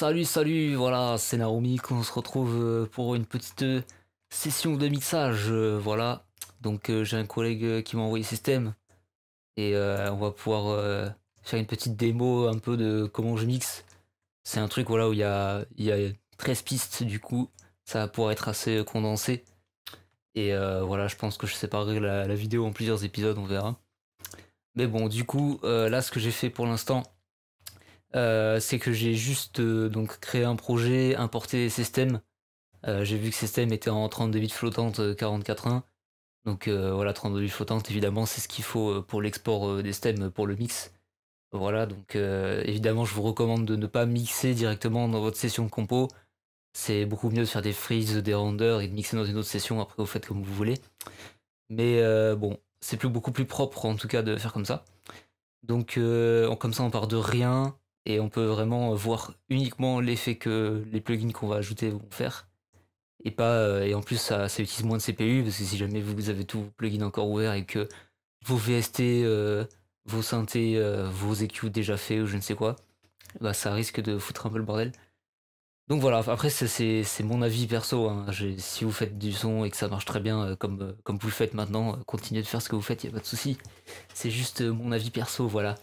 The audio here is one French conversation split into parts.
Salut, salut, voilà, c'est Naomi, qu'on se retrouve euh, pour une petite euh, session de mixage, euh, voilà. Donc j'ai un collègue qui m'a envoyé système et on va pouvoir faire une petite démo un peu de comment je mixe. C'est un truc voilà où il y a, y a 13 pistes du coup, ça va pouvoir être assez condensé. Et voilà, je pense que je séparerai la, vidéo en plusieurs épisodes, on verra. Mais bon, du coup, là ce que j'ai fait pour l'instant, euh, c'est que j'ai juste euh, donc créé un projet, importé stems. Euh, j'ai vu que stems étaient en 32 bits flottantes 44.1. Donc voilà, 32 bits flottantes, évidemment, c'est ce qu'il faut pour l'export des stems pour le mix. Voilà, donc évidemment, je vous recommande de ne pas mixer directement dans votre session de compo. C'est beaucoup mieux de faire des freezes, des renders et de mixer dans une autre session. Après, vous faites comme vous voulez. Mais bon, c'est plus, beaucoup plus propre en tout cas de faire comme ça. Donc, comme ça, on part de rien et on peut vraiment euh, voir uniquement l'effet que les plugins qu'on va ajouter vont faire. Et pas euh, et en plus ça, utilise moins de CPU parce que si jamais vous avez tous vos plugins encore ouverts et que vos VST, euh, vos synthés, vos EQ déjà faits ou je ne sais quoi, bah ça risque de foutre un peu le bordel. Donc voilà, après c'est mon avis perso. Hein. Si vous faites du son et que ça marche très bien comme, comme vous le faites maintenant, continuez de faire ce que vous faites, il n'y a pas de souci. C'est juste mon avis perso, voilà.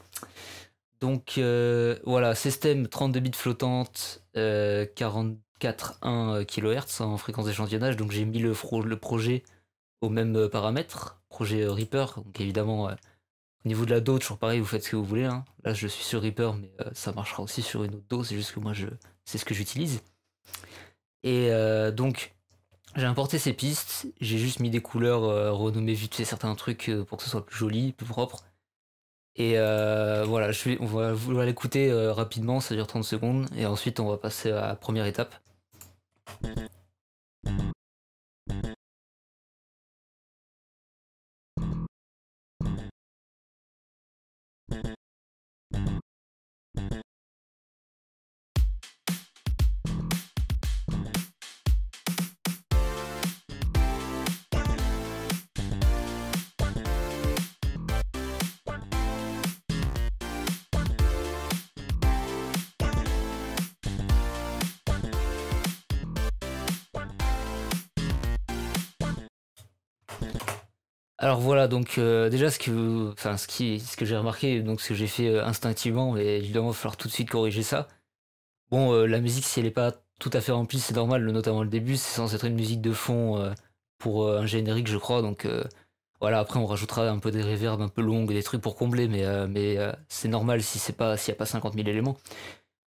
Donc euh, voilà, système 32 bits flottante, 44.1 kHz en fréquence d'échantillonnage. Donc j'ai mis le, le, projet au même euh, paramètre, projet euh, Reaper. Donc évidemment, au niveau de la dose, toujours pareil, vous faites ce que vous voulez. Hein. Là, je suis sur Reaper, mais ça marchera aussi sur une autre dose. C'est juste que moi, je, c'est ce que j'utilise. Et donc, j'ai importé ces pistes. J'ai juste mis des couleurs, renommées, vite fait certains trucs pour que ce soit plus joli, plus propre et euh, voilà, je on va, l'écouter euh, rapidement, ça dure 30 secondes, et ensuite on va passer à la première étape. Alors voilà, donc euh, déjà ce que, enfin ce qui, ce que j'ai remarqué, donc ce que j'ai fait euh, instinctivement, mais évidemment il va falloir tout de suite corriger ça. Bon, euh, la musique si elle n'est pas tout à fait remplie, c'est normal, notamment le début, c'est censé être une musique de fond pour un générique, je crois. Donc voilà, après on rajoutera un peu des reverbs un peu longues, des trucs pour combler, mais mais c'est normal si c'est pas s'il n'y a pas 50 000 éléments.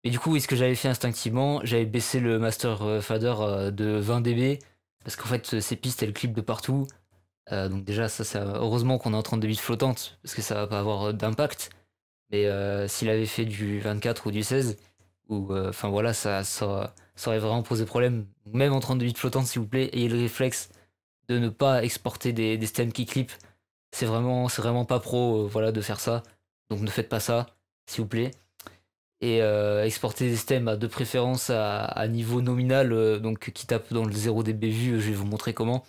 Et du coup, ce que j'avais fait instinctivement, j'avais baissé le master fader de 20 dB parce qu'en fait ces pistes elles clipent de partout. Euh, donc déjà, ça, c'est heureusement qu'on est en 32 bits flottantes, parce que ça va pas avoir euh, d'impact. Mais euh, s'il avait fait du 24 ou du 16, ou enfin voilà, ça, ça, aurait vraiment posé problème. Même en 32 bits flottantes, s'il vous plaît, ayez le réflexe de ne pas exporter des, stems qui clipent. C'est vraiment, c'est vraiment pas pro, voilà, de faire ça. Donc ne faites pas ça, s'il vous plaît. Et exporter des stems bah, de préférence à, niveau nominal, donc qui tape dans le 0 dB vu, je vais vous montrer comment.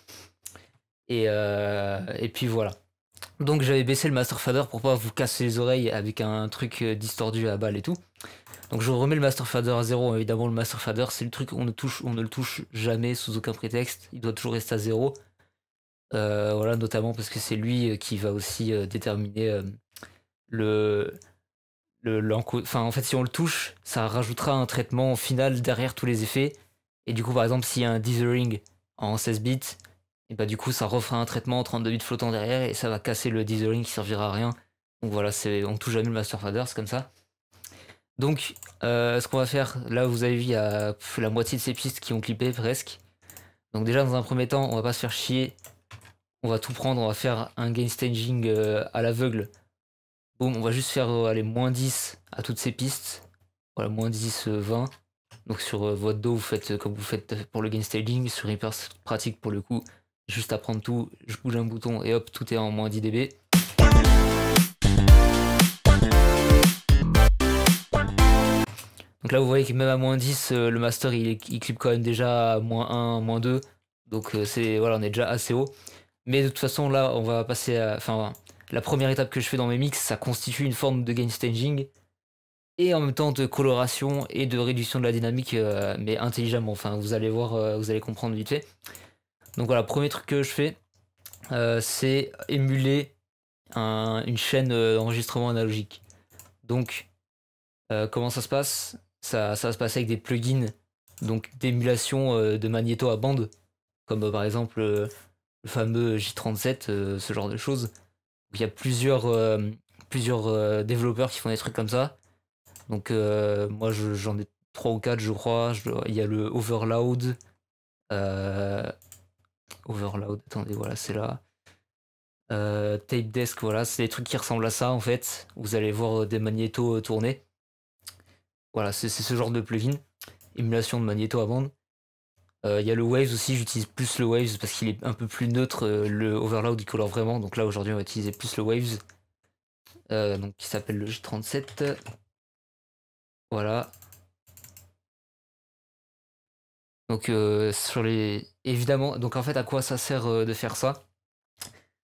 Et, euh, et puis voilà. Donc j'avais baissé le master fader pour pas vous casser les oreilles avec un truc euh, distordu à balle et tout. Donc je remets le master fader à zéro. Évidemment le master fader c'est le truc on ne touche, on ne le touche jamais sous aucun prétexte. Il doit toujours rester à zéro. Euh, voilà notamment parce que c'est lui qui va aussi déterminer le le enfin en fait si on le touche ça rajoutera un traitement final derrière tous les effets. Et du coup par exemple s'il y a un dithering en 16 bits et bah du coup ça refera un traitement en 32 bits flottant derrière et ça va casser le dieseling qui servira à rien. Donc voilà, c'est on touche jamais le master fader, c'est comme ça. Donc euh, ce qu'on va faire, là vous avez vu il y a la moitié de ces pistes qui ont clippé presque. Donc déjà dans un premier temps, on va pas se faire chier. On va tout prendre, on va faire un gain staging euh, à l'aveugle. on va juste faire euh, aller moins 10 à toutes ces pistes. Voilà, moins 10, 20. Donc sur votre dos, vous faites comme vous faites pour le gain staging. Sur Reaper, pratique pour le coup juste à prendre tout, je bouge un bouton et hop, tout est en moins 10 dB. Donc là, vous voyez que même à moins 10, euh, le master il, clip quand même déjà à moins 1, moins 2. Donc euh, c'est voilà, on est déjà assez haut. Mais de toute façon, là, on va passer à. Enfin, la première étape que je fais dans mes mix, ça constitue une forme de gain staging et en même temps de coloration et de réduction de la dynamique, euh, mais intelligemment. Enfin, vous allez voir, vous allez comprendre vite fait. Donc voilà, premier truc que je fais, euh, c'est émuler une chaîne euh, d'enregistrement analogique. Donc, euh, comment ça se passe ça, ça va se passer avec des plugins, donc d'émulation de magnéto à bande, comme par exemple le fameux J37, ce genre de choses. Il y a plusieurs, plusieurs développeurs qui font des trucs comme ça. Donc, moi, j'en ai 3 ou 4, je crois. il y a le Overloud. Overload, attendez, voilà, c'est là. Euh, tape Desk, voilà, c'est des trucs qui ressemblent à ça en fait. Vous allez voir euh, des magnétos euh, tourner. Voilà, c'est ce genre de plugin. Émulation de magnétos à bande. Euh, il y a le Waves aussi, j'utilise plus le Waves parce qu'il est un peu plus neutre. Le Overload il colore vraiment, donc là aujourd'hui on va utiliser plus le Waves. donc qui s'appelle le G37. Voilà. Donc euh, sur les évidemment, donc en fait à quoi ça sert euh, de faire ça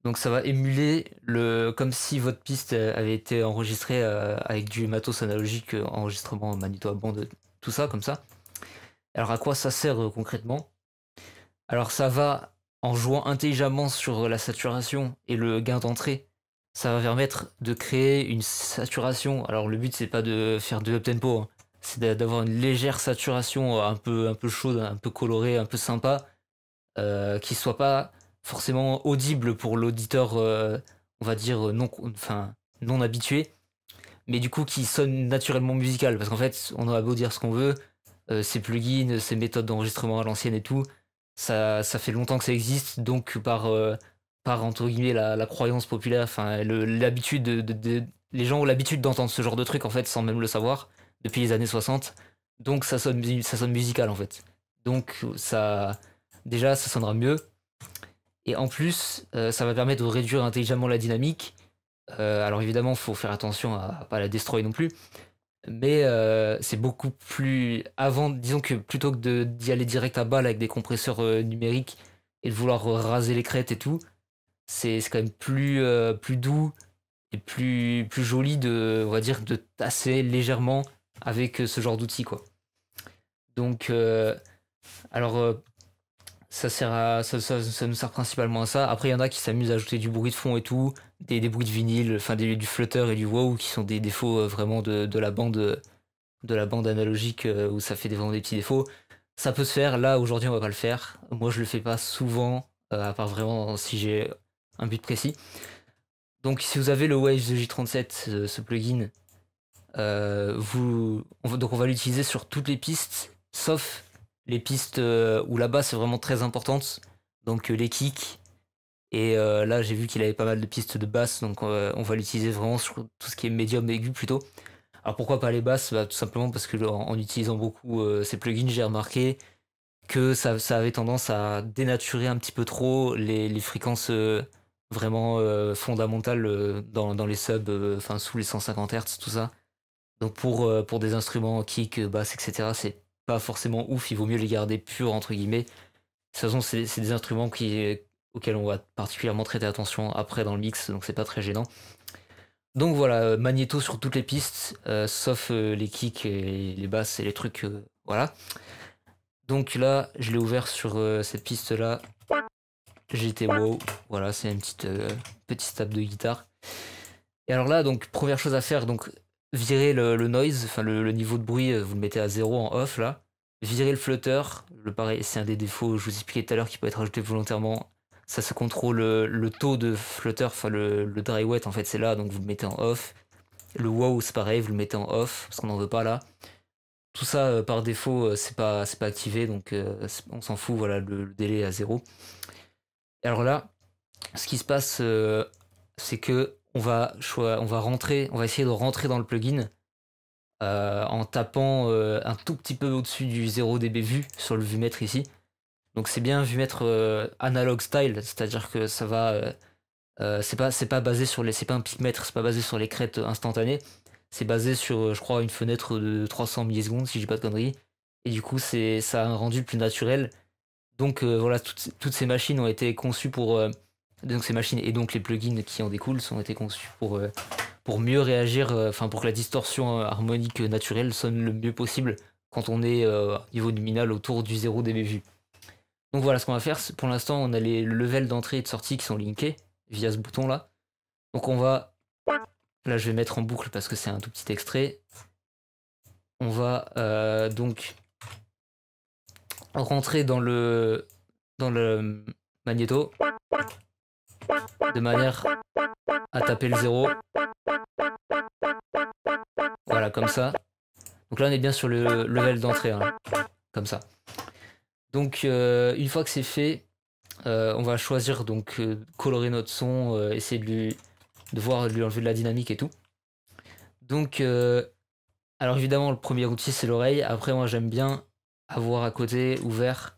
Donc ça va émuler le comme si votre piste euh, avait été enregistrée avec du matos analogique, enregistrement magnéto bande, tout ça comme ça. Alors à quoi ça sert concrètement Alors ça va en jouant intelligemment sur la saturation et le gain d'entrée, ça va permettre de créer une saturation. Alors le but c'est pas de faire de up tempo, hein c'est d'avoir une légère saturation euh, un peu, un peu chaude, un peu colorée, un peu sympa, euh, qui soit pas forcément audible pour l'auditeur, euh, on va dire, non, enfin, non habitué, mais du coup qui sonne naturellement musical, parce qu'en fait, on aura beau dire ce qu'on veut, ces euh, plugins, ces méthodes d'enregistrement à l'ancienne et tout, ça, ça fait longtemps que ça existe, donc par, par entre la, croyance populaire, enfin, l'habitude Les gens ont l'habitude d'entendre ce genre de truc, en fait, sans même le savoir depuis les années 60. Donc ça sonne, ça sonne musical en fait. Donc ça, déjà, ça sonnera mieux. Et en plus, euh, ça va permettre de réduire intelligemment la dynamique. Euh, alors évidemment, il faut faire attention à, ne pas la destroy non plus. Mais euh, c'est beaucoup plus avant, disons que plutôt que d'y aller direct à balle avec des compresseurs numériques et de vouloir raser les crêtes et tout, c'est quand même plus, plus doux et plus, plus joli de, on va dire, de tasser légèrement avec euh, ce genre d'outils quoi. Donc euh, alors euh, ça sert à, ça, nous sert principalement à ça. Après, il y en a qui s'amusent à ajouter du bruit de fond et tout, des, bruits de vinyle, enfin des, du flutter et du wow, qui sont des défauts vraiment de, la bande de la bande analogique où ça fait vraiment des petits défauts. Ça peut se faire. Là, aujourd'hui, on va pas le faire. Moi, je le fais pas souvent, à part vraiment si j'ai un but précis. Donc, si vous avez le Wave J37, ce plugin, euh, vous, donc on va l'utiliser sur toutes les pistes, sauf les pistes euh, où la basse est vraiment très importante, donc euh, les kicks. Et là, j'ai vu qu'il avait pas mal de pistes de basse, donc on va l'utiliser vraiment sur tout ce qui est médium aigu plutôt. Alors pourquoi pas les basses bah, Tout simplement parce que en, utilisant beaucoup ces plugins, j'ai remarqué que ça, avait tendance à dénaturer un petit peu trop les, fréquences vraiment fondamentales dans, dans, les subs, enfin sous les 150 Hz, tout ça. Donc pour, euh, pour des instruments kick, euh, basse, etc., c'est pas forcément ouf, il vaut mieux les garder purs, entre guillemets. De toute façon, c'est des instruments qui, euh, auxquels on va particulièrement traiter attention après dans le mix, donc c'est pas très gênant. Donc voilà, magnéto sur toutes les pistes, sauf les kicks et les basses et les trucs. voilà. Donc là, je l'ai ouvert sur cette piste-là. J'étais wow. Voilà, c'est une petite, petite tape de guitare. Et alors là, donc, première chose à faire, donc virez le, noise, enfin le, niveau de bruit, euh, vous le mettez à zéro en off là. Virez le flutter, le pareil, c'est un des défauts, je vous expliquais tout à l'heure, qui peut être ajouté volontairement. Ça se contrôle euh, le taux de flutter, enfin le, dry wet en fait c'est là, donc vous le mettez en off. Le wow c'est pareil, vous le mettez en off, parce qu'on n'en veut pas là. Tout ça euh, par défaut c'est pas, pas activé, donc on s'en fout, voilà, le, délai est à zéro. alors là, ce qui se passe, c'est que on va, on va rentrer, on va essayer de rentrer dans le plugin euh, en tapant euh, un tout petit peu au-dessus du 0 dB vue sur le vu-mètre ici. Donc c'est bien vumètre mètre euh, analog style, c'est-à-dire que ça va, c'est pas, c'est pas basé sur les, c'est pas un picmètre, c'est pas basé sur les crêtes instantanées. C'est basé sur, je crois, une fenêtre de 300 millisecondes si je dis pas de conneries. Et du coup, c'est, ça a un rendu plus naturel. Donc voilà, toutes, ces machines ont été conçues pour donc ces machines et donc les plugins qui en découlent sont été conçus pour, euh, pour mieux réagir, euh, enfin pour que la distorsion euh, harmonique naturelle sonne le mieux possible quand on est niveau nominal autour du 0 dBV. Donc voilà ce qu'on va faire. Pour l'instant, on a les levels d'entrée et de sortie qui sont linkés via ce bouton là. Donc on va. Là, je vais mettre en boucle parce que c'est un tout petit extrait. On va donc rentrer dans le dans le magnéto de manière à taper le 0. Voilà, comme ça. Donc là, on est bien sur le level d'entrée, hein. comme ça. Donc, euh, une fois que c'est fait, euh, on va choisir, donc, euh, colorer notre son, essayer de, lui, de voir, de lui enlever de la dynamique et tout. Donc, alors évidemment, le premier outil, c'est l'oreille. Après, moi, j'aime bien avoir à côté, ouvert,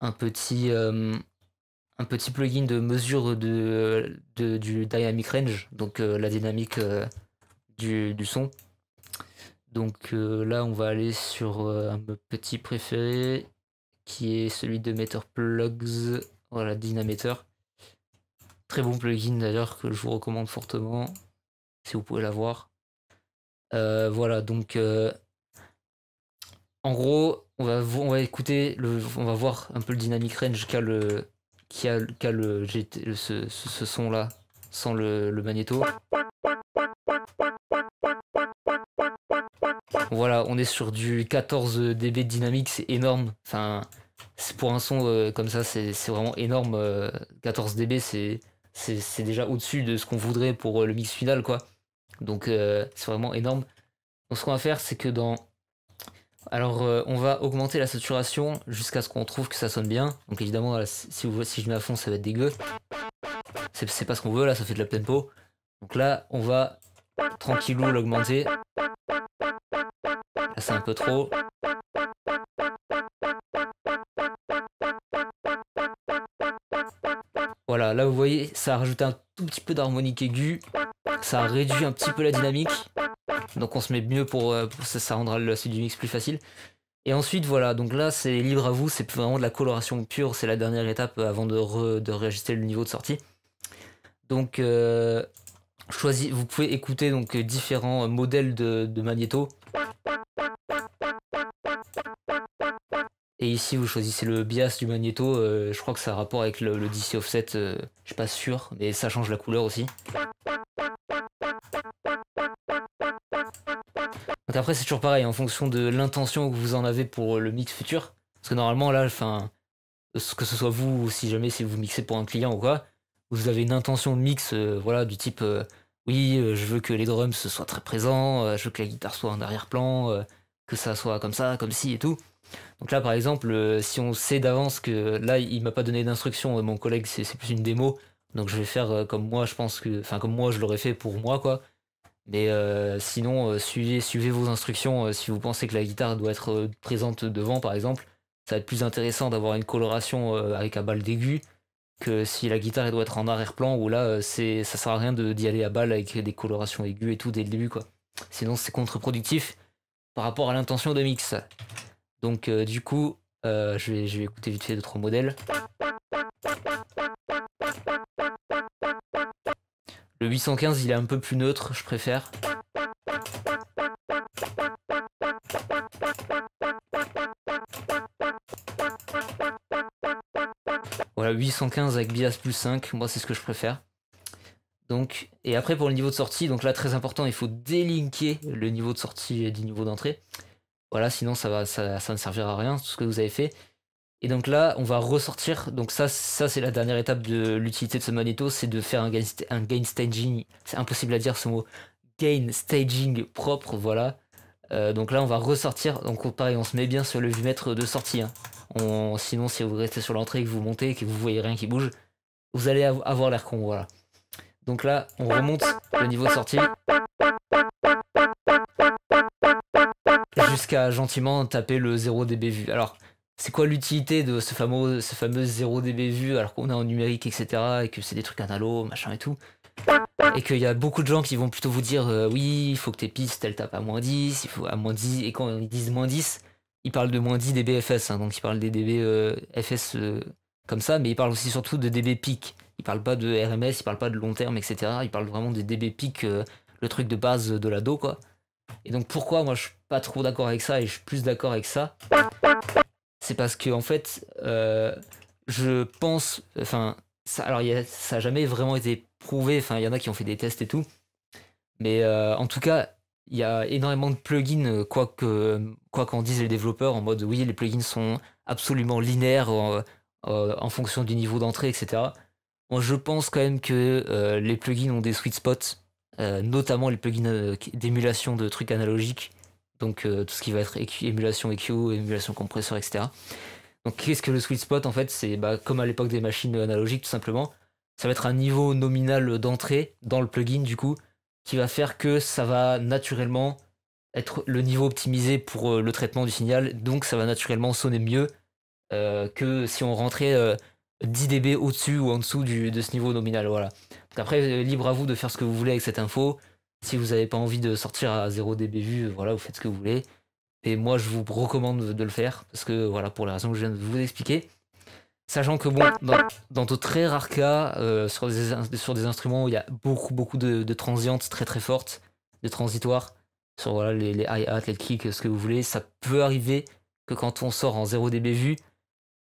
un petit un petit plugin de mesure de, du dynamic range, donc euh, la dynamique euh, du, du, son. Donc euh, là, on va aller sur un petit préféré qui est celui de Meter Plugs, voilà, Dynameter. Très bon plugin d'ailleurs que je vous recommande fortement si vous pouvez l'avoir. voilà, donc en gros, on va, on va écouter, le, on va voir un peu le dynamic range qu'a le, qui a, le, ce, son-là, sans le, magnéto. Voilà, on est sur du 14 dB de dynamique, c'est énorme. Enfin, pour un son euh, comme ça, c'est vraiment énorme. 14 euh, dB, c'est déjà au-dessus de ce qu'on voudrait pour euh, le mix final, quoi. Donc, c'est vraiment énorme. Donc, ce qu'on va faire, c'est que dans alors, euh, on va augmenter la saturation jusqu'à ce qu'on trouve que ça sonne bien. Donc, évidemment, si, vous, si je mets à fond, ça va être dégueu. C'est pas ce qu'on veut, là, ça fait de la tempo. Donc là, on va tranquillou l'augmenter. Là, c'est un peu trop. Voilà, là, vous voyez, ça a rajouté un tout petit peu d'harmonique aiguë. Ça a réduit un petit peu la dynamique. Donc on se met mieux pour, euh, ça, ça, rendra le suite du mix plus facile. Et ensuite, voilà, donc là, c'est libre à vous, c'est vraiment de la coloration pure, c'est la dernière étape avant de, de réajuster le niveau de sortie. Donc, euh, choisis, vous pouvez écouter donc, différents modèles de, magnéto. Et ici, vous choisissez le bias du magnéto. Euh, je crois que ça a rapport avec le, DC offset. Je euh, je suis pas sûr, mais ça change la couleur aussi. Donc bah, après, c'est toujours pareil, en fonction de l'intention que vous en avez pour euh, le mix futur. Parce que normalement, là, enfin, que ce soit vous, ou si jamais si vous mixez pour un client ou quoi, vous avez une intention de mix, euh, voilà, du type, euh, oui, je veux que les drums soient très présents, je veux que la guitare soit en arrière-plan, que ça soit comme ça, comme ci et tout. Donc là, par exemple, si on sait d'avance que là, il m'a pas donné d'instruction, mon collègue, c'est plus une démo, donc je vais faire comme moi, je pense que, enfin, comme moi, je l'aurais fait pour moi, quoi. Mais euh, sinon, euh, suivez, suivez vos instructions. Euh, si vous pensez que la guitare doit être présente devant, par exemple, ça va être plus intéressant d'avoir une coloration avec un bal d'aigu que si la guitare doit être en arrière-plan où là c'est ça sert à rien d'y aller à balle avec des colorations aiguës et tout dès le début quoi. Sinon c'est contre-productif par rapport à l'intention de mix. Donc du coup je, vais, je vais écouter vite fait d'autres modèles. Le 815, il est un peu plus neutre, je préfère. Voilà, 815 avec bias plus 5, moi c'est ce que je préfère. Donc, et après pour le niveau de sortie, donc là très important, il faut délinker le niveau de sortie du niveau d'entrée. Voilà, sinon ça, va, ça, ça ne servira à rien, tout ce que vous avez fait. Et donc là, on va ressortir. Donc ça, ça c'est la dernière étape de l'utilité de ce magnéto, c'est de faire un gain, staging. C'est impossible à dire ce mot. Gain staging propre, voilà. Euh, donc là, on va ressortir. Donc pareil, on se met bien sur le mètre de sortie. Hein. sinon, si vous restez sur l'entrée et que vous montez et que vous voyez rien qui bouge, vous allez avoir l'air con, voilà. Donc là, on remonte le niveau de sortie. Jusqu'à gentiment taper le 0 dB vue, Alors, c'est quoi l'utilité de ce fameux, ce fameux 0 dB vu alors qu'on est en numérique, etc. et que c'est des trucs analo, machin et tout. Et qu'il y a beaucoup de gens qui vont plutôt vous dire euh, oui, il faut que tes pistes elles tapent à moins 10, il faut à moins 10, et quand ils disent moins 10, ils parlent de moins 10 dB FS, hein, donc ils parlent des dB euh, FS euh, comme ça, mais ils parlent aussi surtout de dB peak. Ils parlent pas de RMS, ils parlent pas de long terme, etc. Ils parlent vraiment des dB peak, le truc de base de la do, quoi. Et donc pourquoi moi je suis pas trop d'accord avec ça et je suis plus d'accord avec ça c'est parce que en fait, euh, je pense, enfin, ça, alors a, ça n'a jamais vraiment été prouvé. Enfin, il y en a qui ont fait des tests et tout, mais euh, en tout cas, il y a énormément de plugins, euh, quoi que quoi qu'en disent les développeurs, en mode oui, les plugins sont absolument linéaires en, fonction du niveau d'entrée, etc. Moi, je pense quand même que les plugins ont des sweet spots, notamment les plugins d'émulation de trucs analogiques donc euh, tout ce qui va être émulation EQ, émulation compresseur, etc. Donc qu'est-ce que le sweet spot en fait C'est bah, comme à l'époque des machines analogiques tout simplement. Ça va être un niveau nominal d'entrée dans le plugin du coup qui va faire que ça va naturellement être le niveau optimisé pour euh, le traitement du signal. Donc ça va naturellement sonner mieux euh, que si on rentrait 10 dB au-dessus ou en dessous de ce niveau nominal. Voilà. après, libre à vous de faire ce que vous voulez avec cette info. Si vous n'avez pas envie de sortir à 0 dB vue, voilà, vous faites ce que vous voulez. Et moi, je vous recommande de le faire parce que, voilà, pour les raisons que je viens de vous expliquer. Sachant que, bon, dans, de très rares cas, euh, sur, des, instruments où il y a beaucoup, beaucoup de, de transientes très, très fortes, de transitoires, sur les, les hi-hats, les kicks, ce que vous voulez, ça peut arriver que quand on sort en 0 dB vue,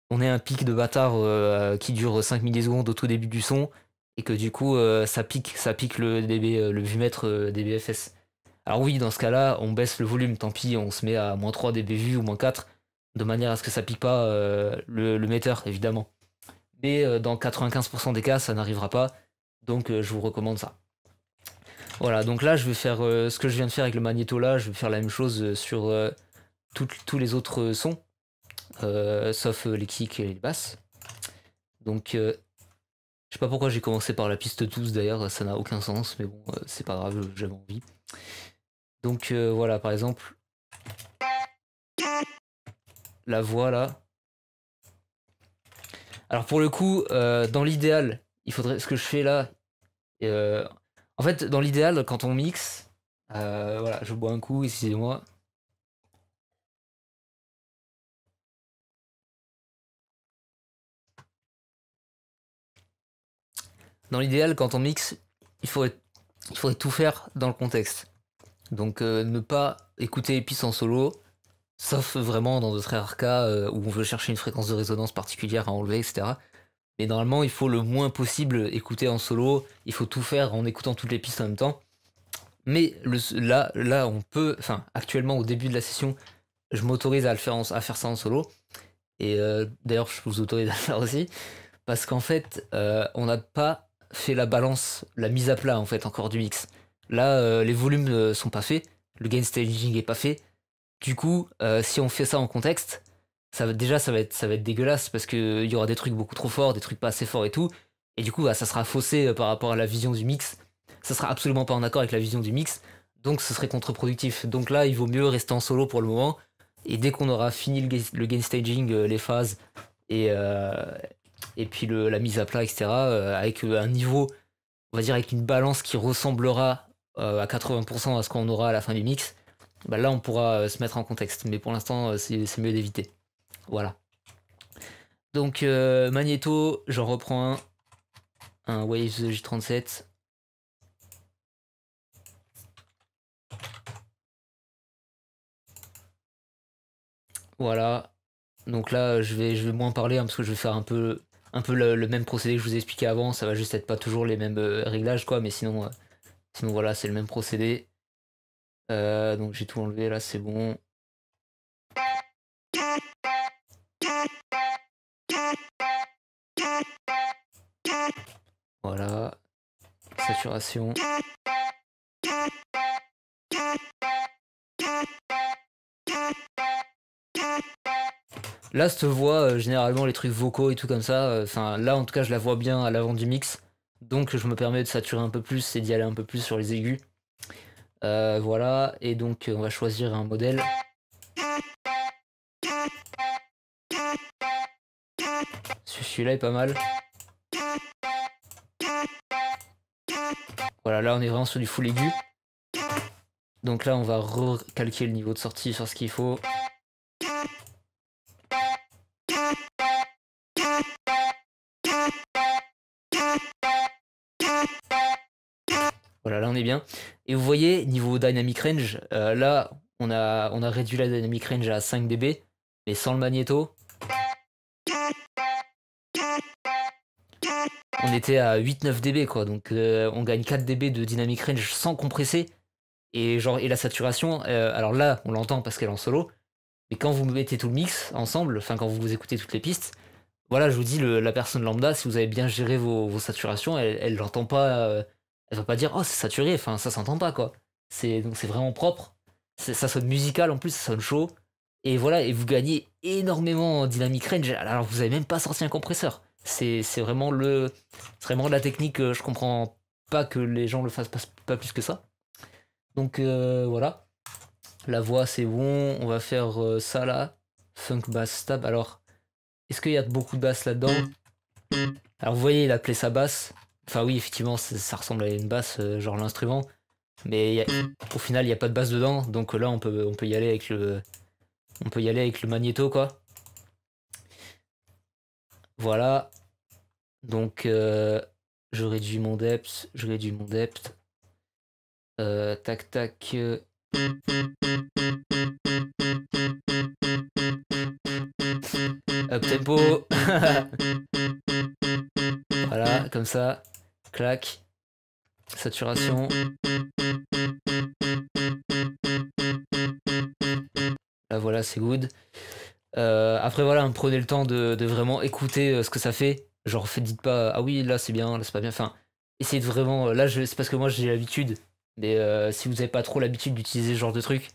on ait un pic de bâtard euh, qui dure 5 millisecondes au tout début du son, et que du coup euh, ça pique, ça pique le dB, euh, le vumètre euh, dBFS. Alors oui, dans ce cas-là, on baisse le volume, tant pis, on se met à moins 3 dB vu ou moins 4, de manière à ce que ça pique pas le, metteur, évidemment. Mais dans 95% des cas, ça n'arrivera pas, donc je vous recommande ça. Voilà, donc là, je vais faire ce que je viens de faire avec le magnéto là, je vais faire la même chose sur tous les autres sons, sauf les kicks et les basses. Donc je sais pas pourquoi j'ai commencé par la piste 12 d'ailleurs, ça n'a aucun sens, mais bon, euh, c'est pas grave, j'avais envie. Donc euh, voilà, par exemple, la voix là. Alors pour le coup, euh, dans l'idéal, il faudrait ce que je fais là. en fait, dans l'idéal, quand on mixe, voilà, je bois un coup, excusez-moi. dans l'idéal, quand on mixe, il faudrait, il faudrait tout faire dans le contexte. Donc euh, ne pas écouter les pistes en solo, sauf vraiment dans de très rares cas euh, où on veut chercher une fréquence de résonance particulière à enlever, etc. Mais normalement, il faut le moins possible écouter en solo, il faut tout faire en écoutant toutes les pistes en même temps. Mais là, là, on peut, enfin, actuellement, au début de la session, je m'autorise à, le faire à faire ça en solo. Et euh, d'ailleurs, je vous autorise à le faire aussi. Parce qu'en fait, on n'a pas fait la balance, la mise à plat en fait encore du mix. Là, euh, les volumes ne euh, sont pas faits, le gain staging est pas fait. Du coup, euh, si on fait ça en contexte, ça déjà ça va être dégueulasse parce qu'il y aura des trucs beaucoup trop forts, des trucs pas assez forts et tout. Et du coup, bah, ça sera faussé par rapport à la vision du mix. Ça sera absolument pas en accord avec la vision du mix. Donc, ce serait contre-productif. Donc là, il vaut mieux rester en solo pour le moment. Et dès qu'on aura fini le gain staging, les phases et, et puis le, la mise à plat, etc. Euh, avec euh, un niveau, on va dire avec une balance qui ressemblera euh, à 80% à ce qu'on aura à la fin du mix, bah là on pourra se mettre en contexte. Mais pour l'instant, c'est mieux d'éviter. Voilà. Donc Magnéto, Magneto, j'en reprends un. Un Wave J37. Voilà. Donc là, je vais, je vais moins parler hein, parce que je vais faire un peu un peu le, même procédé que je vous ai expliqué avant. Ça va juste être pas toujours les mêmes euh, réglages, quoi. Mais sinon, euh, sinon voilà, c'est le même procédé. Euh, donc j'ai tout enlevé là, c'est bon. Voilà. Saturation. Là, je te vois généralement les trucs vocaux et tout comme ça. Euh, enfin, là, en tout cas, je la vois bien à l'avant du mix. Donc, je me permets de saturer un peu plus et d'y aller un peu plus sur les aigus. Euh, voilà, et donc on va choisir un modèle. Celui-là est pas mal. Voilà, là on est vraiment sur du full aigu. Donc là on va recalquer le niveau de sortie sur ce qu'il faut. bien. Et vous voyez, niveau dynamic range, euh, là, on a, on a réduit la dynamic range à 5 dB, mais sans le magnéto, on était à 8-9 dB, quoi. Donc euh, on gagne 4 dB de dynamic range sans compresser. Et, genre, et la saturation, euh, alors là, on l'entend parce qu'elle est en solo, mais quand vous mettez tout le mix ensemble, enfin quand vous vous écoutez toutes les pistes, voilà, je vous dis, la personne lambda, si vous avez bien géré vos, saturations, elle l'entend pas elle va pas dire oh c'est saturé, enfin ça s'entend pas quoi. C'est donc c'est vraiment propre, ça sonne musical en plus, ça sonne chaud et voilà et vous gagnez énormément en dynamic range alors vous avez même pas sorti un compresseur. C'est vraiment le vraiment la technique, euh, je comprends pas que les gens le fassent pas, plus que ça. Donc euh, voilà. La voix c'est bon, on va faire euh, ça là, funk bass stab. Alors est-ce qu'il y a beaucoup de basses là-dedans mm. alors vous voyez, il a appelé sa basse. Enfin, oui, effectivement, ça ressemble à une basse, euh, genre l'instrument. Mais mm. au final, il n'y a pas de basse dedans. Donc euh, là, on peut, on peut y aller avec le. On peut y aller avec le magnéto, quoi. Voilà. Donc, euh, je réduis mon depth. Je réduis mon depth. tac, tac. Up tempo. voilà, comme ça. Clac. Saturation. Là voilà, c'est good. Euh, après voilà, hein, prenez le temps de, vraiment écouter euh, ce que ça fait. Genre dites pas ah oui là c'est bien, là c'est pas bien. Enfin, essayez de vraiment. Euh, là c'est parce que moi j'ai l'habitude. Mais si vous n'avez pas trop l'habitude d'utiliser ce genre de truc.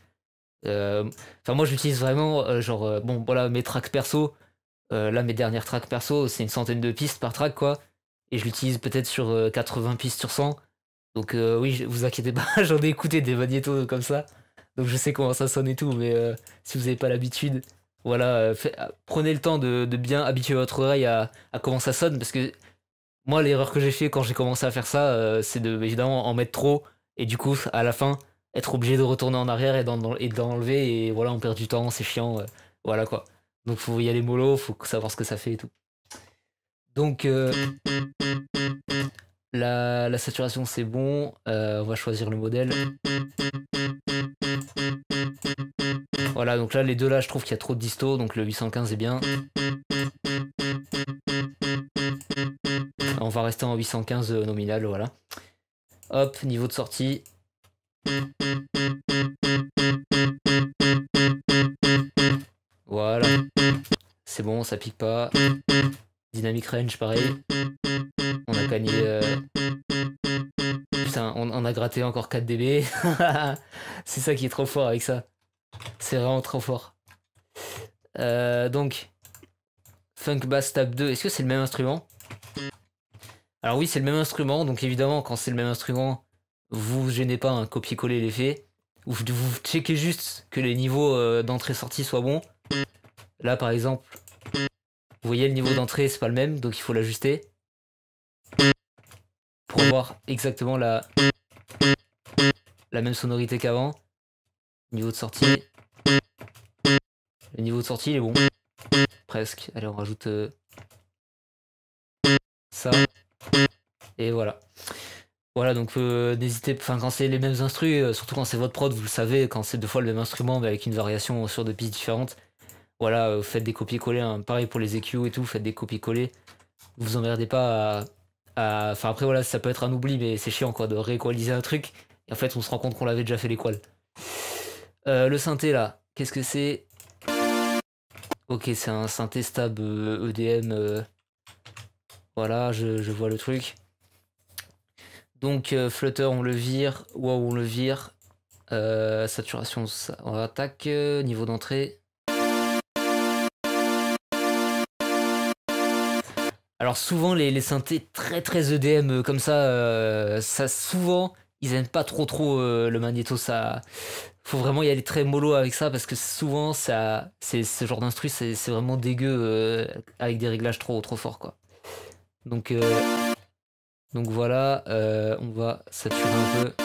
Enfin moi j'utilise vraiment genre bon voilà mes tracks perso. là mes dernières tracks perso, c'est une centaine de pistes par track quoi et je l'utilise peut-être sur 80 euh, pistes sur 100. Donc euh, oui, vous inquiétez pas, j'en ai écouté des magnétos euh, comme ça. Donc je sais comment ça sonne et tout, mais si vous n'avez pas l'habitude, voilà, prenez le temps de, bien habituer votre oreille à, comment ça sonne, parce que moi l'erreur que j'ai fait quand j'ai commencé à faire ça, c'est de évidemment en mettre trop, et du coup à la fin être obligé de retourner en arrière et d'enlever, et, et, voilà, on perd du temps, c'est chiant, voilà quoi. Donc faut y aller mollo, faut savoir ce que ça fait et tout. Donc, euh, mm. la, saturation, c'est bon. Euh, on va choisir le modèle. Voilà, donc là, les deux là, je trouve qu'il y a trop de disto, donc le 815 est bien. On va rester en 815 euh, nominal, voilà. Hop, niveau de sortie. Voilà. C'est bon, ça pique pas. Dynamic Range, pareil. On a gagné. Euh, on, a gratté encore 4 dB. c'est ça qui est trop fort avec ça. C'est vraiment trop fort. Euh, donc, Funk Bass Tab 2, est-ce que c'est le même instrument Alors, oui, c'est le même instrument. Donc, évidemment, quand c'est le même instrument, vous gênez pas un hein, copier-coller l'effet. Vous, vous checkez juste que les niveaux euh, d'entrée-sortie soient bons. Là, par exemple, vous voyez, le niveau mm. d'entrée, c'est pas le même, donc il faut l'ajuster. Pour avoir exactement la, la même sonorité qu'avant. Niveau de sortie. Le niveau de sortie, est bon. Presque. Allez, on rajoute euh, ça. Et voilà. Voilà, donc euh, n'hésitez pas, quand c'est les mêmes instruments, euh, surtout quand c'est votre prod, vous le savez, quand c'est deux fois le même instrument, mais avec une variation sur deux pistes différentes, voilà, euh, faites des copier-coller, hein. pareil pour les EQ et tout, faites des copier-coller. Vous emmerdez pas à. Enfin, après, voilà, ça peut être un oubli, mais c'est chiant quoi de rééqualiser un truc. en fait, on se rend compte qu'on l'avait déjà fait l'équal. Euh, le synthé là, qu'est-ce que c'est Ok, c'est un synthé stable euh, EDM. Euh, voilà, je, vois le truc. Donc, Flutter, on le vire. Wow, on le vire. saturation, on attaque. niveau d'entrée, Alors souvent les, les synthés très très EDM euh, comme ça, euh, ça souvent ils aiment pas trop trop euh, le magnéto. Ça, faut vraiment y aller très mollo avec ça parce que souvent ça, c'est ce genre d'instru, c'est vraiment dégueu avec des réglages trop trop forts quoi. Donc donc voilà, on va saturer un peu.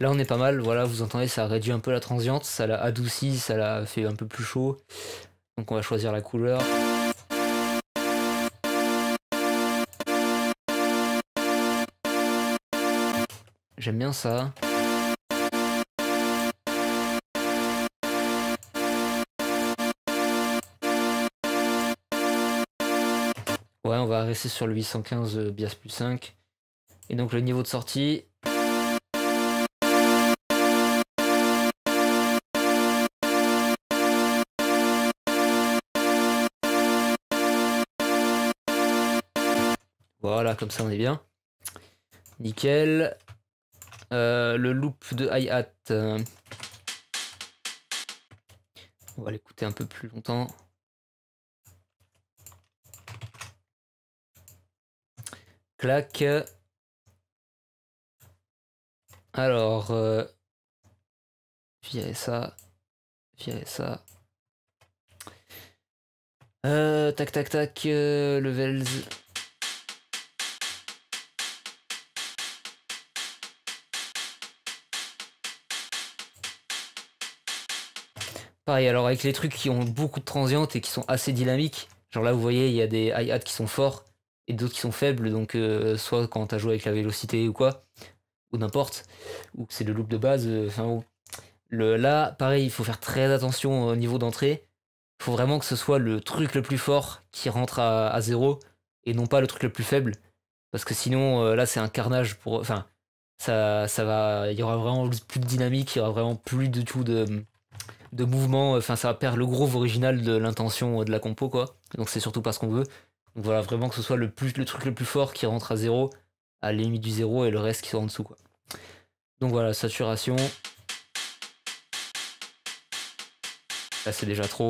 Là, on est pas mal. Voilà, vous entendez, ça réduit un peu la transiente, ça l'a adoucit, ça l'a fait un peu plus chaud. Donc, on va choisir la couleur. J'aime bien ça. Ouais, on va rester sur le 815 euh, bias plus 5. Et donc le niveau de sortie, comme ça on est bien. Nickel. Euh, le loop de hi-hat. Euh, on va l'écouter un peu plus longtemps. Clac. Alors, euh... virer ça, virer ça. Euh, tac, tac, tac, levels. Pareil, alors avec les trucs qui ont beaucoup de transientes et qui sont assez dynamiques, genre là vous voyez, il y a des hi-hats qui sont forts et d'autres qui sont faibles, donc euh, soit quand t'as joué avec la vélocité ou quoi, ou n'importe, ou c'est le loop de base, euh, enfin Le, là, pareil, il faut faire très attention au niveau d'entrée. Il faut vraiment que ce soit le truc le plus fort qui rentre à, zéro et non pas le truc le plus faible. Parce que sinon, euh, là, c'est un carnage pour. Enfin, ça, ça va. Il y aura vraiment plus de dynamique, il y aura vraiment plus du tout de, de mouvement. Enfin, ça perd le groove original de l'intention de la compo, quoi. Donc c'est surtout pas ce qu'on veut. Donc voilà, vraiment que ce soit le, plus, le truc le plus fort qui rentre à zéro, à la du zéro, et le reste qui soit en dessous, quoi. Donc voilà, saturation. Là, c'est déjà trop.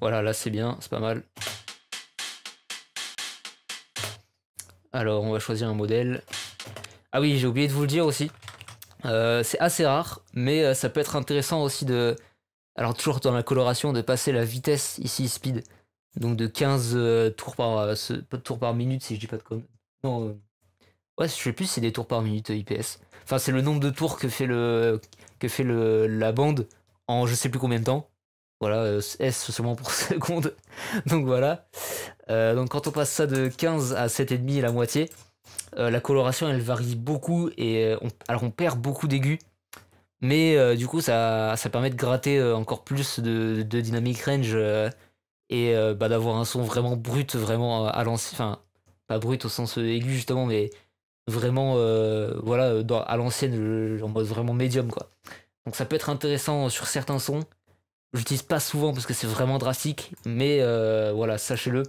Voilà, là, c'est bien, c'est pas mal. Alors, on va choisir un modèle. Ah oui, j'ai oublié de vous le dire aussi. Euh, c'est assez rare, mais euh, ça peut être intéressant aussi de. Alors, toujours dans la coloration, de passer la vitesse ici, speed. Donc de 15 euh, tours, par, tours par minute, si je dis pas de con. Non. ouais, je sais plus si c'est des tours par minute IPS. Enfin, c'est le nombre de tours que fait, le, que fait le, la bande en je sais plus combien de temps. Voilà, S seulement pour seconde. donc voilà. donc quand on passe ça de 15 à 7,5, la moitié, euh, la coloration, elle varie beaucoup et euh, on, alors on perd beaucoup d'aigus. Mais euh, du coup, ça, permet de gratter encore plus de, de dynamic range et bah, d'avoir un son vraiment brut, vraiment à l'ancienne. Enfin, pas brut au sens aigu justement, mais vraiment voilà, à l'ancienne, en mode vraiment médium quoi. Donc ça peut être intéressant sur certains sons. J'utilise pas souvent parce que c'est vraiment drastique, mais voilà, sachez-le.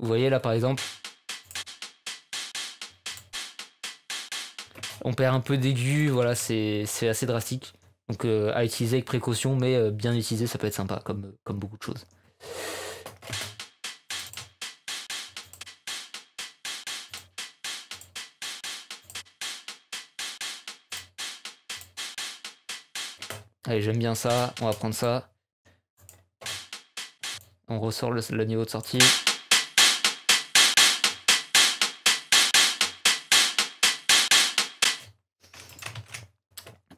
Vous voyez là par exemple, On perd un peu d'aigu, voilà, c'est assez drastique. Donc euh, à utiliser avec précaution, mais euh, bien utilisé, ça peut être sympa, comme, comme beaucoup de choses. Allez, j'aime bien ça, on va prendre ça. On ressort le niveau de sortie.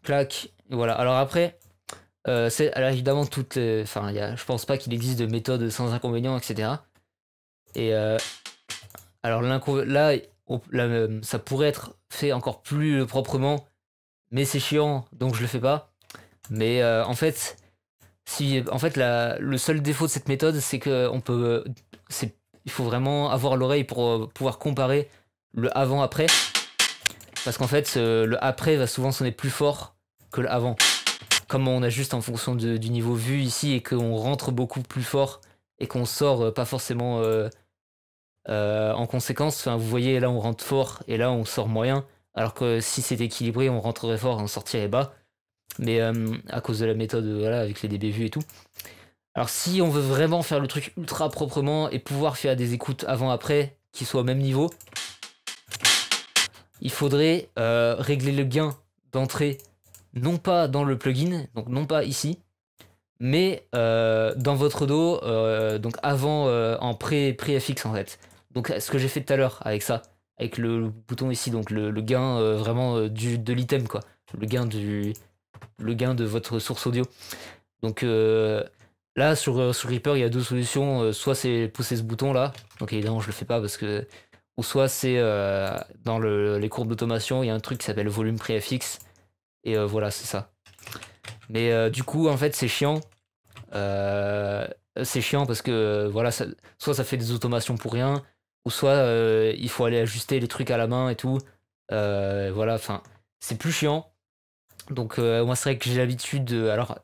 clac, voilà. Alors après, euh, c'est, évidemment, toutes enfin, je pense pas qu'il existe de méthode sans inconvénient, etc. Et euh, alors là, là, ça pourrait être fait encore plus proprement, mais c'est chiant, donc je le fais pas. Mais euh, en fait, si, en fait, la, le seul défaut de cette méthode, c'est que on peut, c'est, il faut vraiment avoir l'oreille pour euh, pouvoir comparer le avant-après, parce qu'en fait, le après va souvent sonner plus fort que avant. Comme on ajuste en fonction du niveau vu ici et qu'on rentre beaucoup plus fort et qu'on sort euh, pas forcément euh, euh, en conséquence, enfin, vous voyez là on rentre fort et là on sort moyen, alors que si c'est équilibré on rentrerait fort et on sortirait bas, mais à cause de la méthode voilà, avec les DB vu et tout. Alors si on veut vraiment faire le truc ultra proprement et pouvoir faire des écoutes avant-après qui soient au même niveau, il faudrait régler le gain d'entrée non pas dans le plugin, donc non pas ici, mais euh, dans votre dos, euh, donc avant, euh, en pré préfix en fait. Donc ce que j'ai fait tout à l'heure avec ça, avec le, bouton ici, donc le, gain vraiment du, de l'item, quoi. Le gain, du, le gain de votre source audio. Donc là, sur, Reaper, il y a deux solutions. soit c'est pousser ce bouton là, donc évidemment je le fais pas parce que... Ou soit c'est dans les courbes d'automation, il y a un truc qui s'appelle volume pré et euh, voilà, c'est ça. Mais euh, du coup, en fait, c'est chiant. Euh, c'est chiant parce que voilà, soit ça fait des automations pour rien, ou soit il faut aller ajuster les trucs à la main et tout. voilà, enfin, c'est plus chiant. Donc moi c'est vrai que j'ai l'habitude Alors,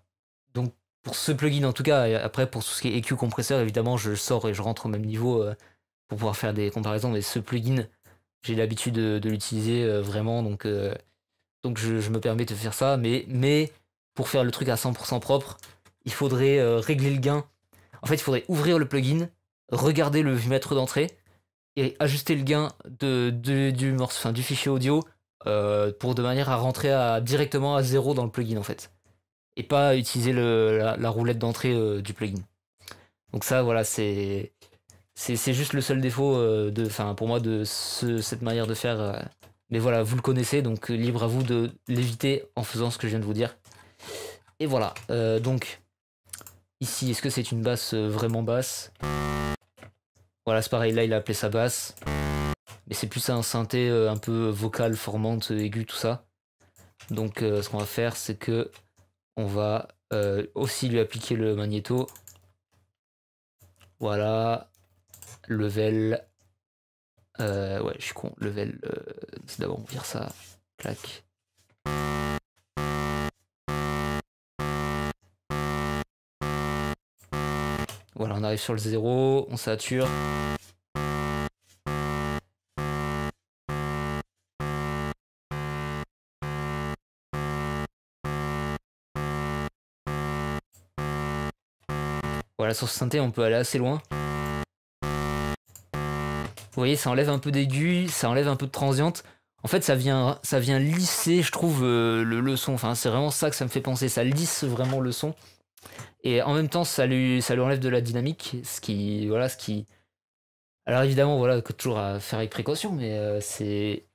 donc pour ce plugin en tout cas, après pour tout ce qui est EQ compresseur, évidemment je sors et je rentre au même niveau pour pouvoir faire des comparaisons, mais ce plugin, j'ai l'habitude de, l'utiliser vraiment, donc donc je, me permets de faire ça, mais, mais pour faire le truc à 100% propre, il faudrait euh, régler le gain. En fait, il faudrait ouvrir le plugin, regarder le mètre d'entrée et ajuster le gain de, du, du fichier audio euh, pour de manière à rentrer directement à zéro dans le plugin en fait. Et pas utiliser la, roulette d'entrée euh, du plugin. Donc ça, voilà, c'est c'est juste le seul défaut de, pour moi de cette manière de faire mais voilà, vous le connaissez, donc euh, libre à vous de l'éviter en faisant ce que je viens de vous dire. Et voilà, euh, donc ici, est-ce que c'est une basse euh, vraiment basse Voilà, c'est pareil, là il a appelé sa basse. Mais c'est plus un synthé un peu vocal, formante, aigu, tout ça. Donc ce qu'on va faire, c'est que on va aussi lui appliquer le magnéto. Voilà, level euh, ouais, je suis con. Level, euh, c'est d'abord on vire ça. Clac. Voilà, on arrive sur le zéro, on sature. Voilà, sur ce synthé, on peut aller assez loin. Vous voyez, ça enlève un peu d'aigu, ça enlève un peu de transiente. En fait, ça vient, ça vient lisser, je trouve, euh, le, son. Enfin, c'est vraiment ça que ça me fait penser. Ça lisse vraiment le son. Et en même temps, ça lui, ça lui enlève de la dynamique, ce qui, voilà, ce qui. Alors évidemment, voilà, toujours à faire avec précaution, mais euh, c'est,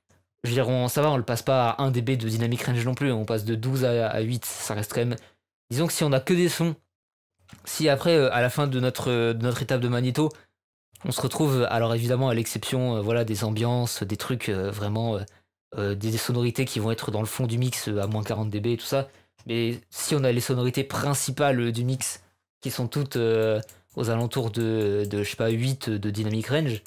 je veux dire, on, ça va, on le passe pas à 1 dB de dynamic range non plus. Hein. On passe de 12 à, 8. Ça reste quand même. Disons que si on a que des sons, si après, euh, à la fin de notre, de notre étape de magnéto, on se retrouve, alors évidemment à l'exception euh, voilà, des ambiances, des trucs euh, vraiment, euh, des sonorités qui vont être dans le fond du mix à moins 40 dB et tout ça, mais si on a les sonorités principales du mix qui sont toutes aux alentours de, de, je sais pas, 8 de dynamic range,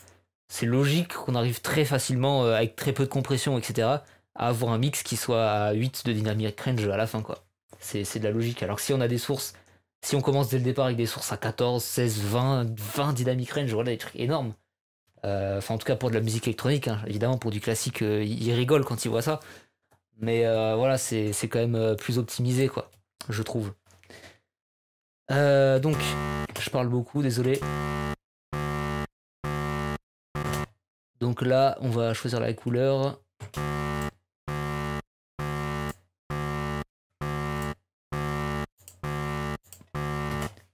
c'est logique qu'on arrive très facilement, avec très peu de compression, etc., à avoir un mix qui soit à 8 de dynamic range à la fin, quoi. C'est de la logique. Alors si on a des sources si on commence dès le départ avec des sources à 14, 16, 20, 20 dynamic range, voilà des trucs énormes. Euh, enfin, en tout cas pour de la musique électronique, hein, évidemment, pour du classique, euh, ils rigolent quand ils voient ça. Mais euh, voilà, c'est quand même plus optimisé, quoi, je trouve. donc, je parle beaucoup, désolé. Donc là, on va choisir la couleur.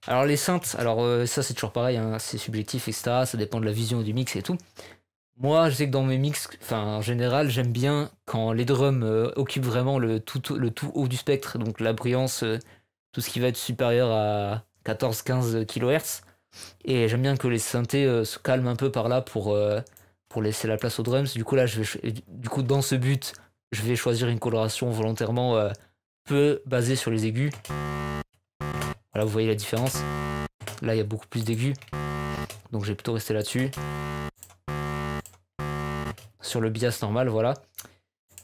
Alors les synthes, alors euh, ça c'est toujours pareil, hein, c'est subjectif, etc. Ça dépend de la vision du mix et tout. Moi, je sais que dans mes mix, enfin en général, j'aime bien quand les drums euh, occupent vraiment le tout, le haut du spectre, donc la brillance, euh, tout ce qui va être supérieur à 14-15 kHz. Et j'aime bien que les synthés se calment un peu par là pour, pour laisser la place aux drums. Du coup là, je vais, du coup dans ce but, je vais choisir une coloration volontairement peu basée sur les aigus vous voyez la différence. Là, il y a beaucoup plus d'aigus. Donc, j'ai plutôt resté là-dessus. Sur le bias normal, voilà.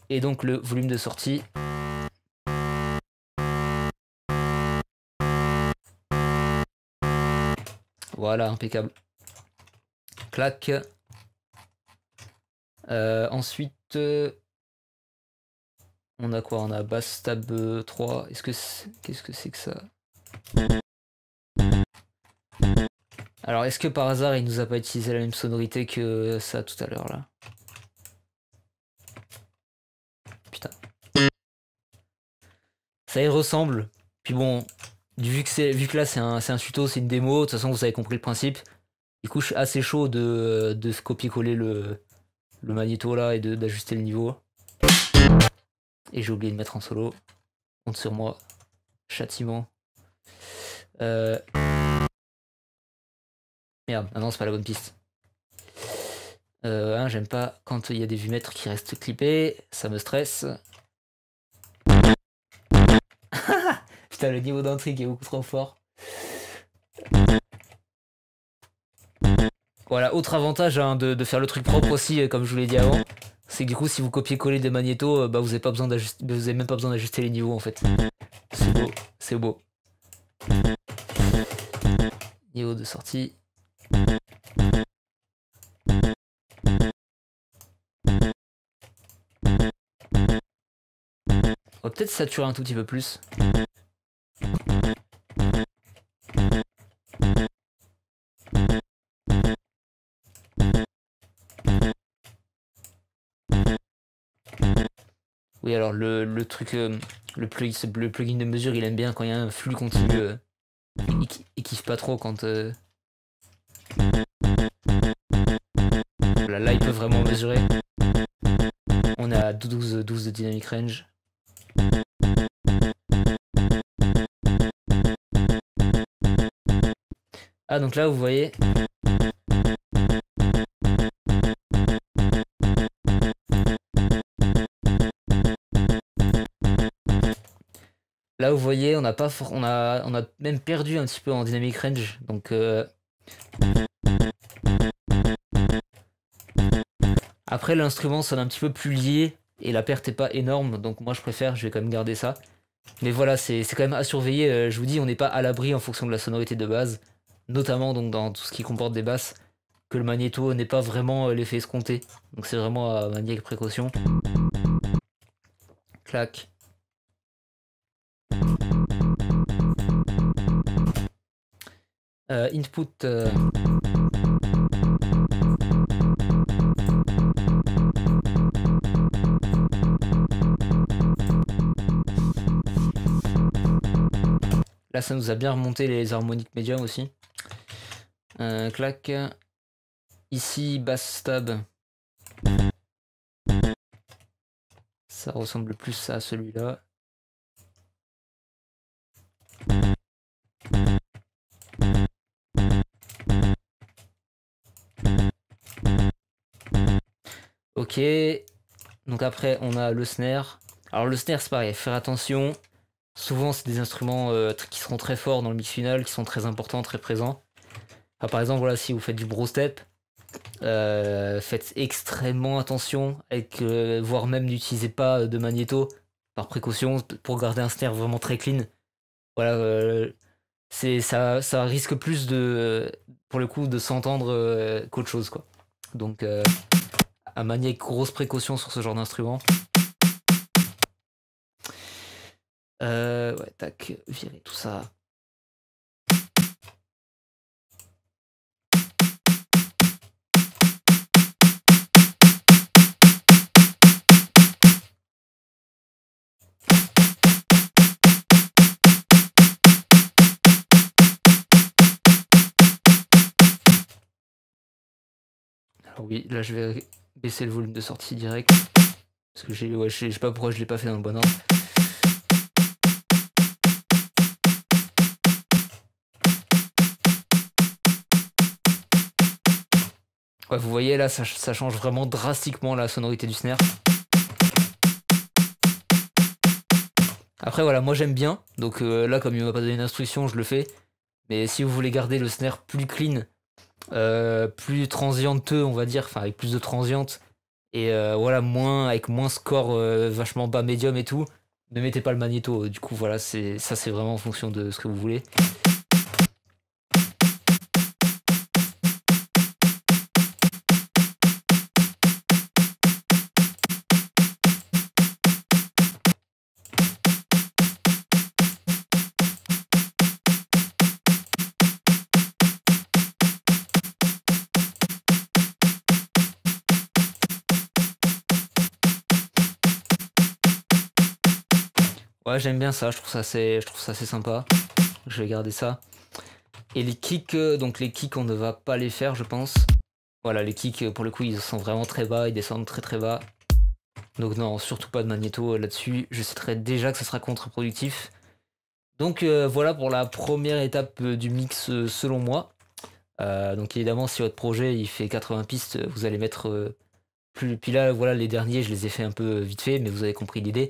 Et donc, le volume de sortie. Voilà, impeccable. Clac. Euh, ensuite, euh, on a quoi On a bass tab 3. Est-ce que qu'est-ce que c'est que ça alors, est-ce que par hasard, il nous a pas utilisé la même sonorité que ça tout à l'heure, là Putain. Ça y ressemble. Puis bon, vu que, là, c'est un, un, tuto, c'est une démo, de toute façon, vous avez compris le principe. Il couche assez chaud de, de copier-coller le, le magnéto, là, et d'ajuster le niveau. Et j'ai oublié de mettre en solo. Compte sur moi. Châtiment. Euh, Merde, ah non, c'est pas la bonne piste. Euh, j'aime pas quand il y a des vue mètres qui restent clippés, ça me stresse. Putain, le niveau d'intrigue est beaucoup trop fort. Voilà, autre avantage hein, de, faire le truc propre aussi, euh, comme je vous l'ai dit avant, c'est que du coup, si vous copiez coller des magnétos, bah, vous n'avez même pas besoin d'ajuster les niveaux en fait. C'est beau, c'est beau. Niveau de sortie. On peut-être saturer un tout petit peu plus. Oui, alors le, le truc, euh, le, plugin, de mesure, il aime bien quand il y a un flux continu. et euh, il, kiffe pas trop quand. Euh, là, il peut vraiment mesurer. On a 12, 12 de dynamic range. Ah, donc là, vous voyez, Là, vous voyez, on a, pas on, a... on a même perdu un petit peu en dynamic range. Donc. Euh. Après, l'instrument sonne un petit peu plus lié et la perte est pas énorme. Donc, moi, je préfère, je vais quand même garder ça. Mais voilà, c'est quand même à surveiller. Euh, je vous dis, on n'est pas à l'abri en fonction de la sonorité de base, notamment donc dans tout ce qui comporte des basses, que le magnéto n'est pas vraiment euh, l'effet escompté. Donc, c'est vraiment à manier avec précaution. Clac. Euh, input. Euh, Là, ça nous a bien remonté les harmoniques médium aussi. Euh, clac. Ici, bass stab. Ça ressemble plus à celui-là. Ok. Donc après, on a le snare. Alors le snare, c'est pareil, faire attention. Souvent, c'est des instruments euh, qui seront très forts dans le mix final, qui sont très importants, très présents. par exemple, voilà, si vous faites du bro step, euh, faites extrêmement attention, avec, euh, voire même n'utilisez pas de magnéto par précaution pour garder un snare vraiment très clean. Voilà, c'est ça, ça risque plus de, pour le coup, de s'entendre qu'autre chose, quoi. Donc à manier avec grosse précaution sur ce genre d'instrument. Euh, ouais, tac, virer tout ça. Alors oui, là je vais baisser le volume de sortie direct. Parce que j'ai, ouais, je sais pas pourquoi je l'ai pas fait dans le bon ordre. Ouais, vous voyez là, ça, change vraiment drastiquement la sonorité du snare. Après voilà, moi j'aime bien, donc euh, là comme il m'a pas donné d'instruction, je le fais. Mais si vous voulez garder le snare plus clean euh, plus transienteux, on va dire, enfin avec plus de transiente et euh, voilà moins avec moins score euh, vachement bas médium et tout. Ne mettez pas le magnéto. Du coup, voilà, c'est ça, c'est vraiment en fonction de ce que vous voulez. j'aime bien ça, je trouve ça assez, je trouve ça sympa. Je vais garder ça. Et les kicks, euh, donc les kicks, on ne va pas les faire, je pense. Voilà, les kicks, euh, pour le coup, ils sont vraiment très bas, ils descendent très très bas. Donc non, surtout pas de magnéto euh, là-dessus. Je citerai déjà que ce sera contre-productif. Donc voilà pour la première étape du mix selon moi. donc évidemment, si votre projet il fait 80 pistes, vous allez mettre plus. Puis là, voilà, les derniers, je les ai fait un peu vite fait, mais vous avez compris l'idée.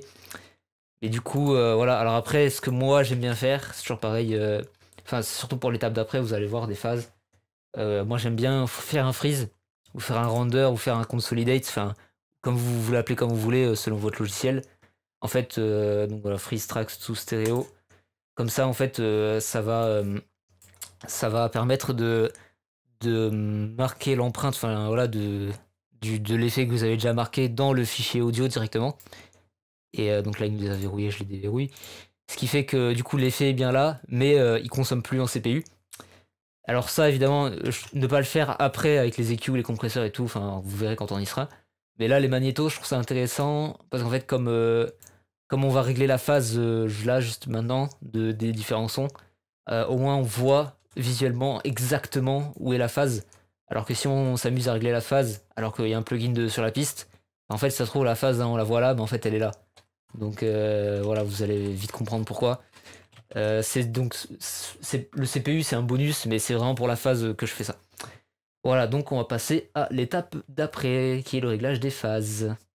Et du coup, euh, voilà. Alors après, ce que moi j'aime bien faire, c'est toujours pareil. Euh, enfin, surtout pour l'étape d'après, vous allez voir des phases. Euh, moi j'aime bien faire un freeze, ou faire un render, ou faire un consolidate. Enfin, comme vous, l'appelez comme vous voulez, selon votre logiciel. En fait, donc voilà, freeze tracks tout stéréo. Comme ça, en fait, ça va, ça va permettre de, de marquer l'empreinte, enfin voilà, de, de l'effet que vous avez déjà marqué dans le fichier audio directement. Et euh, donc là, il nous les a verrouillés, je les déverrouille. Ce qui fait que du coup, l'effet est bien là, mais euh, il consomme plus en CPU. Alors ça, évidemment, euh, ne pas le faire après avec les EQ, les compresseurs et tout, enfin, vous verrez quand on y sera. Mais là, les magnétos, je trouve ça intéressant, parce qu'en fait, comme, comme on va régler la phase là, juste maintenant, de, des différents sons, au moins on voit visuellement exactement où est la phase. Alors que si on s'amuse à régler la phase, alors qu'il y a un plugin de, sur la piste, en fait, ça se trouve, la phase, hein, on la voit là, mais en fait, elle est là. Donc euh, voilà, vous allez vite comprendre pourquoi. Euh, c'est donc le CPU, c'est un bonus, mais c'est vraiment pour la phase que je fais ça. Voilà, donc on va passer à l'étape d'après, qui est le réglage des phases.